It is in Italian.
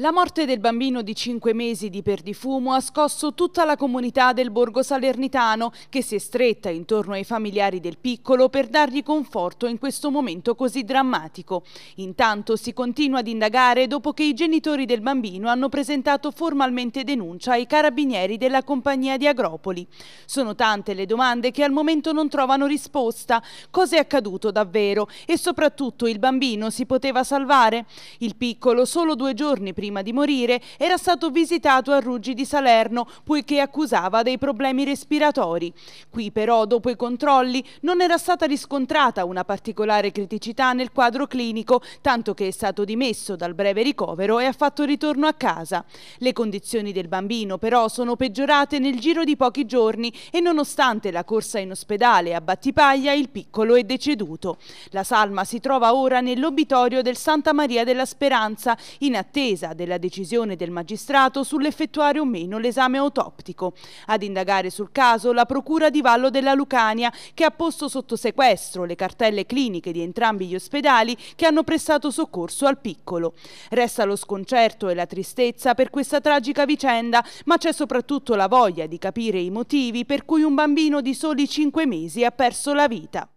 La morte del bambino di 5 mesi di perdifumo ha scosso tutta la comunità del Borgo Salernitano che si è stretta intorno ai familiari del piccolo per dargli conforto in questo momento così drammatico. Intanto si continua ad indagare dopo che i genitori del bambino hanno presentato formalmente denuncia ai carabinieri della compagnia di Agropoli. Sono tante le domande che al momento non trovano risposta. Cosa è accaduto davvero? E soprattutto il bambino si poteva salvare? Il piccolo solo due giorni prima prima di morire, era stato visitato a Ruggi di Salerno, poiché accusava dei problemi respiratori. Qui però, dopo i controlli, non era stata riscontrata una particolare criticità nel quadro clinico, tanto che è stato dimesso dal breve ricovero e ha fatto ritorno a casa. Le condizioni del bambino però sono peggiorate nel giro di pochi giorni e nonostante la corsa in ospedale a Battipaglia, il piccolo è deceduto. La salma si trova ora nell'obitorio del Santa Maria della Speranza, in attesa della decisione del magistrato sull'effettuare o meno l'esame autoptico. Ad indagare sul caso la Procura di Vallo della Lucania che ha posto sotto sequestro le cartelle cliniche di entrambi gli ospedali che hanno prestato soccorso al piccolo. Resta lo sconcerto e la tristezza per questa tragica vicenda, ma c'è soprattutto la voglia di capire i motivi per cui un bambino di soli 5 mesi ha perso la vita.